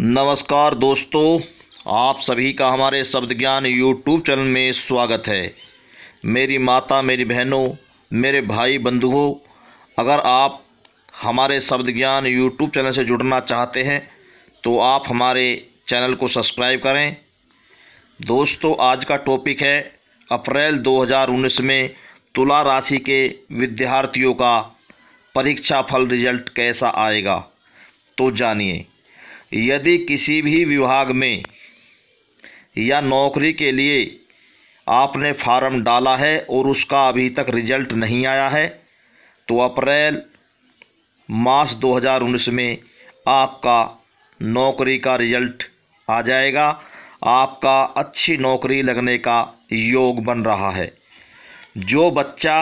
नमस्कार दोस्तों आप सभी का हमारे शब्द ज्ञान यूट्यूब चैनल में स्वागत है मेरी माता मेरी बहनों मेरे भाई बंधुओं अगर आप हमारे शब्द ज्ञान यूट्यूब चैनल से जुड़ना चाहते हैं तो आप हमारे चैनल को सब्सक्राइब करें दोस्तों आज का टॉपिक है अप्रैल 2019 में तुला राशि के विद्यार्थियों का परीक्षा फल रिजल्ट कैसा आएगा तो जानिए यदि किसी भी विभाग में या नौकरी के लिए आपने फार्म डाला है और उसका अभी तक रिजल्ट नहीं आया है तो अप्रैल मार्च 2019 में आपका नौकरी का रिजल्ट आ जाएगा आपका अच्छी नौकरी लगने का योग बन रहा है जो बच्चा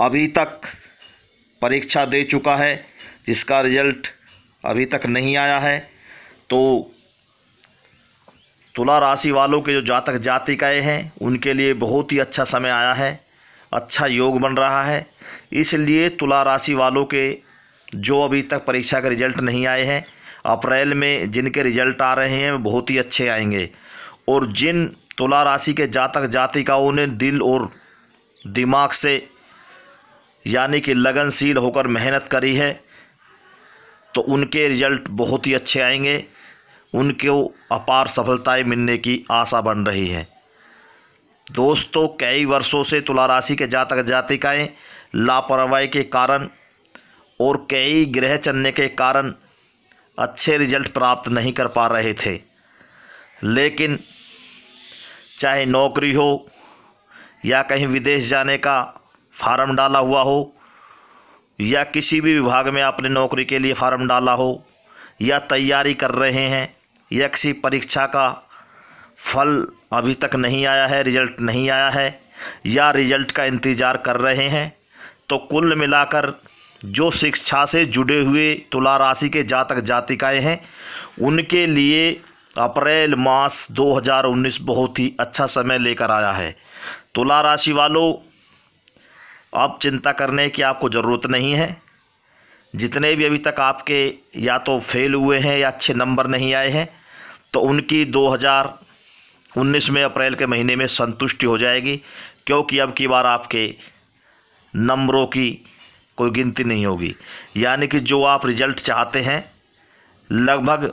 अभी तक परीक्षा दे चुका है जिसका रिजल्ट अभी तक नहीं आया है तो तुला राशि वालों के जो जातक जातिकाएँ हैं उनके लिए बहुत ही अच्छा समय आया है अच्छा योग बन रहा है इसलिए तुला राशि वालों के जो अभी तक परीक्षा के रिजल्ट नहीं आए हैं अप्रैल में जिनके रिजल्ट आ रहे हैं बहुत ही अच्छे आएंगे और जिन तुला राशि के जातक जातिकाओं ने दिल और दिमाग से यानी कि लगनशील होकर मेहनत करी है तो उनके रिजल्ट बहुत ही अच्छे आएंगे उनको अपार सफलताएं मिलने की आशा बन रही है दोस्तों कई वर्षों से तुला राशि के जातक जातिकाएँ लापरवाही के कारण और कई ग्रह चलने के कारण अच्छे रिजल्ट प्राप्त नहीं कर पा रहे थे लेकिन चाहे नौकरी हो या कहीं विदेश जाने का फार्म डाला हुआ हो या किसी भी विभाग में आपने नौकरी के लिए फार्म डाला हो या तैयारी कर रहे हैं या किसी परीक्षा का फल अभी तक नहीं आया है रिजल्ट नहीं आया है या रिजल्ट का इंतज़ार कर रहे हैं तो कुल मिलाकर जो शिक्षा से जुड़े हुए तुला राशि के जातक जातिकाएँ हैं उनके लिए अप्रैल मास 2019 बहुत ही अच्छा समय लेकर आया है तुला राशि वालों आप चिंता करने की आपको ज़रूरत नहीं है जितने भी अभी तक आपके या तो फेल हुए हैं या अच्छे नंबर नहीं आए हैं तो उनकी 2019 में अप्रैल के महीने में संतुष्टि हो जाएगी क्योंकि अब की बार आपके नंबरों की कोई गिनती नहीं होगी यानी कि जो आप रिज़ल्ट चाहते हैं लगभग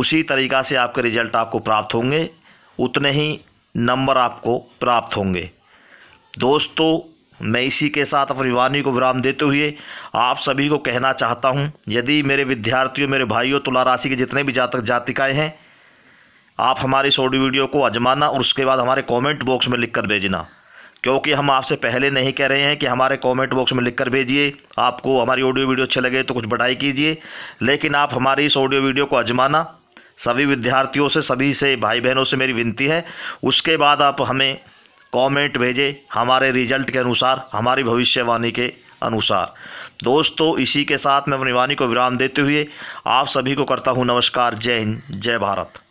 उसी तरीक़ा से आपके रिज़ल्ट आपको प्राप्त होंगे उतने ही नंबर आपको प्राप्त होंगे दोस्तों मैं इसी के साथ अपनी वाणी को विराम देते हुए आप सभी को कहना चाहता हूं यदि मेरे विद्यार्थियों मेरे भाइयों तुला राशि के जितने भी जातक जातिकाएँ हैं आप हमारी इस ऑडियो वीडियो को अजमाना और उसके बाद हमारे कमेंट बॉक्स में लिखकर भेजना क्योंकि हम आपसे पहले नहीं कह रहे हैं कि हमारे कमेंट बॉक्स में लिखकर भेजिए आपको हमारी ऑडियो वीडियो अच्छे लगे तो कुछ बढ़ाई कीजिए लेकिन आप हमारी इस ऑडियो वीडियो को अजमाना सभी विद्यार्थियों से सभी से भाई बहनों से मेरी विनती है उसके बाद आप हमें कमेंट भेजें हमारे रिजल्ट के अनुसार हमारी भविष्यवाणी के अनुसार दोस्तों इसी के साथ मैं अपनी वाणी को विराम देते हुए आप सभी को करता हूँ नमस्कार जय हिंद जय भारत